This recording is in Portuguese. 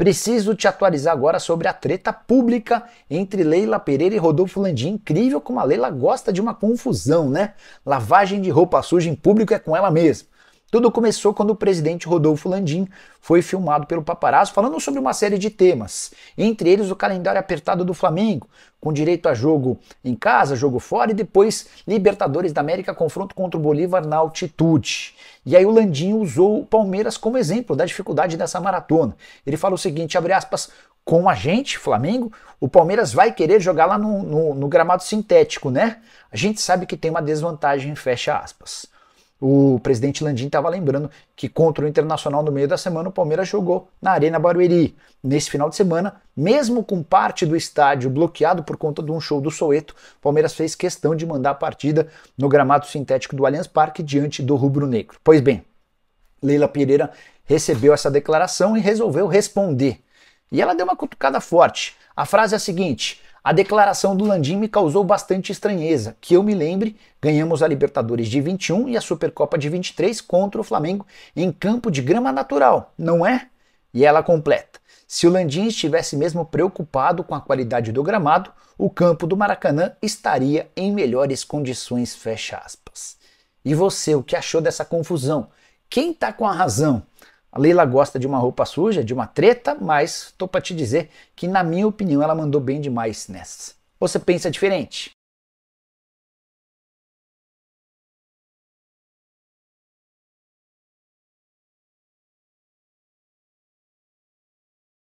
Preciso te atualizar agora sobre a treta pública entre Leila Pereira e Rodolfo Landim. Incrível como a Leila gosta de uma confusão, né? Lavagem de roupa suja em público é com ela mesma. Tudo começou quando o presidente Rodolfo Landim foi filmado pelo paparazzo falando sobre uma série de temas, entre eles o calendário apertado do Flamengo, com direito a jogo em casa, jogo fora e depois Libertadores da América, confronto contra o Bolívar na altitude. E aí o Landim usou o Palmeiras como exemplo da dificuldade dessa maratona. Ele fala o seguinte, abre aspas, com a gente, Flamengo, o Palmeiras vai querer jogar lá no, no, no gramado sintético, né? A gente sabe que tem uma desvantagem, fecha aspas. O presidente Landim estava lembrando que contra o Internacional no meio da semana o Palmeiras jogou na Arena Barueri. Nesse final de semana, mesmo com parte do estádio bloqueado por conta de um show do Soweto, o Palmeiras fez questão de mandar a partida no gramado sintético do Allianz Parque diante do Rubro Negro. Pois bem, Leila Pereira recebeu essa declaração e resolveu responder. E ela deu uma cutucada forte. A frase é a seguinte: a declaração do Landim me causou bastante estranheza. Que eu me lembre, ganhamos a Libertadores de 21 e a Supercopa de 23 contra o Flamengo em campo de grama natural, não é? E ela completa. Se o Landim estivesse mesmo preocupado com a qualidade do gramado, o campo do Maracanã estaria em melhores condições, fecha aspas. E você, o que achou dessa confusão? Quem tá com a razão? A Leila gosta de uma roupa suja, de uma treta, mas tô para te dizer que, na minha opinião, ela mandou bem demais nessa. Você pensa diferente?